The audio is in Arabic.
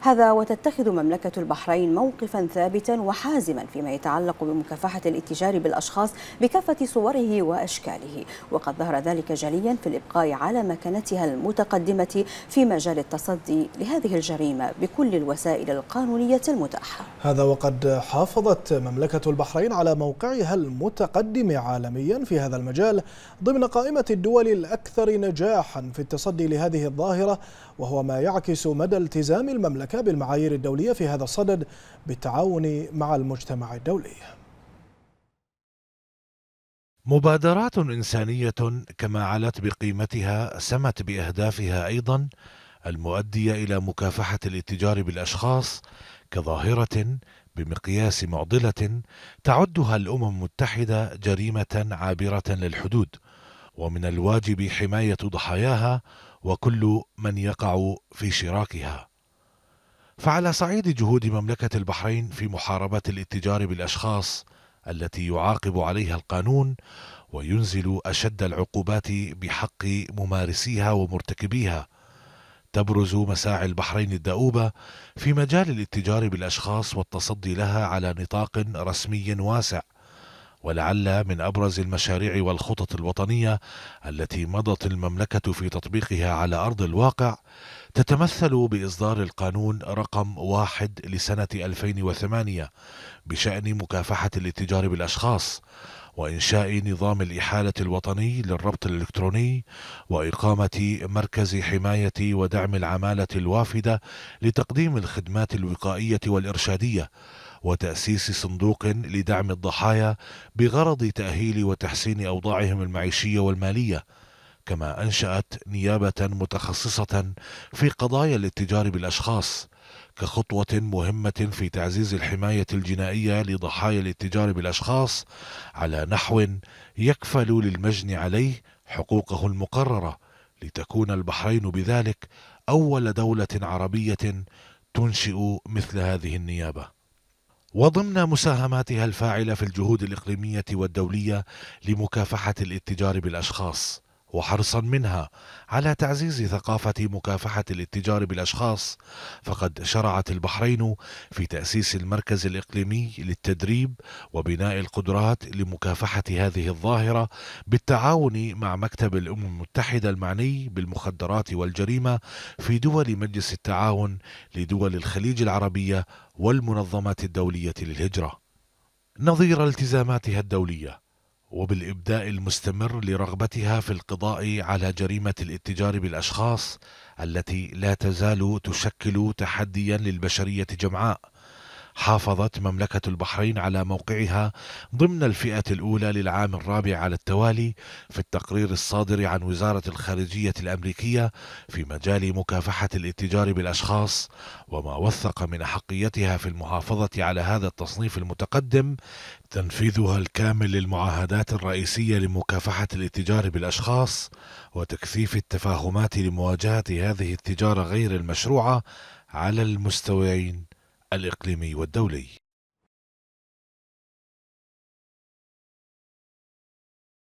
هذا وتتخذ مملكة البحرين موقفا ثابتا وحازما فيما يتعلق بمكافحة الاتجار بالأشخاص بكافة صوره وأشكاله وقد ظهر ذلك جليا في الإبقاء على مكانتها المتقدمة في مجال التصدي لهذه الجريمة بكل الوسائل القانونية المتاحة هذا وقد حافظت مملكة البحرين على موقعها المتقدم عالميا في هذا المجال ضمن قائمة الدول الأكثر نجاحا في التصدي لهذه الظاهرة وهو ما يعكس مدى التزام المملكة ارتكاب بالمعايير الدولية في هذا الصدد بالتعاون مع المجتمع الدولي مبادرات إنسانية كما علت بقيمتها سمت بأهدافها أيضا المؤدية إلى مكافحة الاتجار بالأشخاص كظاهرة بمقياس معضلة تعدها الأمم المتحدة جريمة عابرة للحدود ومن الواجب حماية ضحاياها وكل من يقع في شراكها فعلى صعيد جهود مملكة البحرين في محاربة الاتجار بالأشخاص التي يعاقب عليها القانون وينزل أشد العقوبات بحق ممارسيها ومرتكبيها تبرز مساعي البحرين الدؤوبة في مجال الاتجار بالأشخاص والتصدي لها على نطاق رسمي واسع ولعل من ابرز المشاريع والخطط الوطنيه التي مضت المملكه في تطبيقها على ارض الواقع تتمثل باصدار القانون رقم واحد لسنه 2008 بشان مكافحه الاتجار بالاشخاص وإنشاء نظام الإحالة الوطني للربط الإلكتروني وإقامة مركز حماية ودعم العمالة الوافدة لتقديم الخدمات الوقائية والإرشادية وتأسيس صندوق لدعم الضحايا بغرض تأهيل وتحسين أوضاعهم المعيشية والمالية كما أنشأت نيابة متخصصة في قضايا الاتجار بالأشخاص كخطوة مهمة في تعزيز الحماية الجنائية لضحايا الاتجار بالأشخاص على نحو يكفل للمجني عليه حقوقه المقررة لتكون البحرين بذلك أول دولة عربية تنشئ مثل هذه النيابة وضمن مساهماتها الفاعله في الجهود الاقليميه والدوليه لمكافحه الاتجار بالاشخاص وحرصا منها على تعزيز ثقافة مكافحة الاتجار بالأشخاص فقد شرعت البحرين في تأسيس المركز الإقليمي للتدريب وبناء القدرات لمكافحة هذه الظاهرة بالتعاون مع مكتب الأمم المتحدة المعني بالمخدرات والجريمة في دول مجلس التعاون لدول الخليج العربية والمنظمات الدولية للهجرة نظير التزاماتها الدوليه وبالابداء المستمر لرغبتها في القضاء على جريمه الاتجار بالاشخاص التي لا تزال تشكل تحديا للبشريه جمعاء حافظت مملكة البحرين على موقعها ضمن الفئة الأولى للعام الرابع على التوالي في التقرير الصادر عن وزارة الخارجية الأمريكية في مجال مكافحة الاتجار بالأشخاص وما وثق من أحقيتها في المحافظة على هذا التصنيف المتقدم تنفيذها الكامل للمعاهدات الرئيسية لمكافحة الاتجار بالأشخاص وتكثيف التفاهمات لمواجهة هذه التجارة غير المشروعة على المستويين الإقليمي والدولي